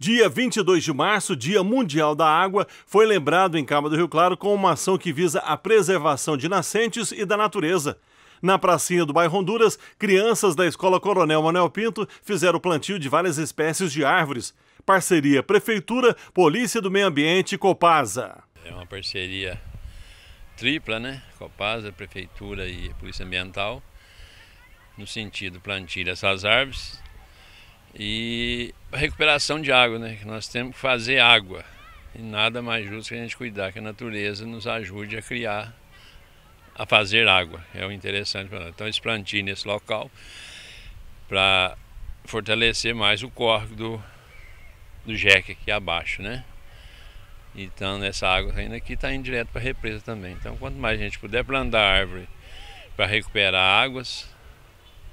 Dia 22 de março, Dia Mundial da Água, foi lembrado em Cabo do Rio Claro com uma ação que visa a preservação de nascentes e da natureza. Na pracinha do bairro Honduras, crianças da Escola Coronel Manuel Pinto fizeram plantio de várias espécies de árvores. Parceria Prefeitura, Polícia do Meio Ambiente e Copasa. É uma parceria tripla, né? Copasa, Prefeitura e Polícia Ambiental, no sentido de plantar essas árvores e recuperação de água, né? Nós temos que fazer água. E nada mais justo que a gente cuidar que a natureza nos ajude a criar, a fazer água. É o interessante para nós. Então, eles nesse local para fortalecer mais o corpo do, do jeque aqui abaixo, né? Então, essa água ainda aqui está indo direto para a represa também. Então, quanto mais a gente puder plantar árvore para recuperar águas,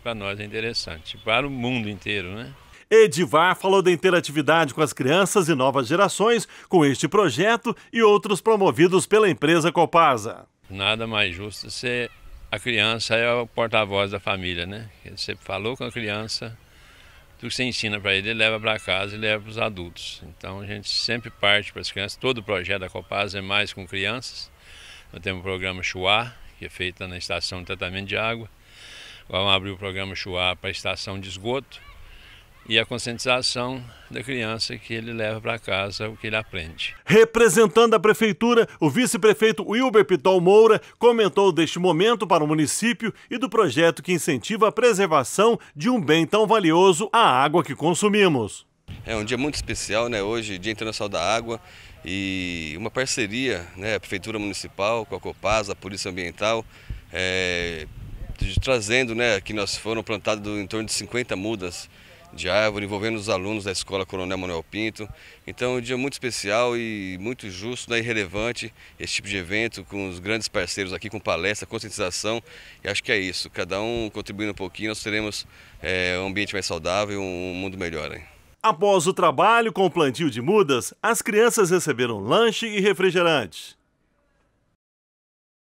para nós é interessante, para o mundo inteiro, né? Edivar falou da interatividade com as crianças e novas gerações com este projeto e outros promovidos pela empresa Copasa. Nada mais justo ser a criança é o porta-voz da família, né? Você falou com a criança, tudo que você ensina para ele, ele leva para casa e leva para os adultos. Então a gente sempre parte para as crianças. Todo o projeto da Copasa é mais com crianças. Nós temos o programa Chuá, que é feito na estação de tratamento de água. Vamos abrir o programa Chuá para a estação de esgoto e a conscientização da criança que ele leva para casa o que ele aprende. Representando a prefeitura, o vice-prefeito Wilber Pitol Moura comentou deste momento para o município e do projeto que incentiva a preservação de um bem tão valioso, a água que consumimos. É um dia muito especial, né? Hoje, Dia Internacional da Água e uma parceria, né? A Prefeitura Municipal com a Copasa, a Polícia Ambiental, é, trazendo, né? Que nós foram plantados em torno de 50 mudas de árvore, envolvendo os alunos da Escola Coronel Manuel Pinto. Então, um dia muito especial e muito justo né, e relevante esse tipo de evento, com os grandes parceiros aqui, com palestra, conscientização. E acho que é isso, cada um contribuindo um pouquinho, nós teremos é, um ambiente mais saudável e um mundo melhor. Hein? Após o trabalho com o plantio de mudas, as crianças receberam lanche e refrigerante.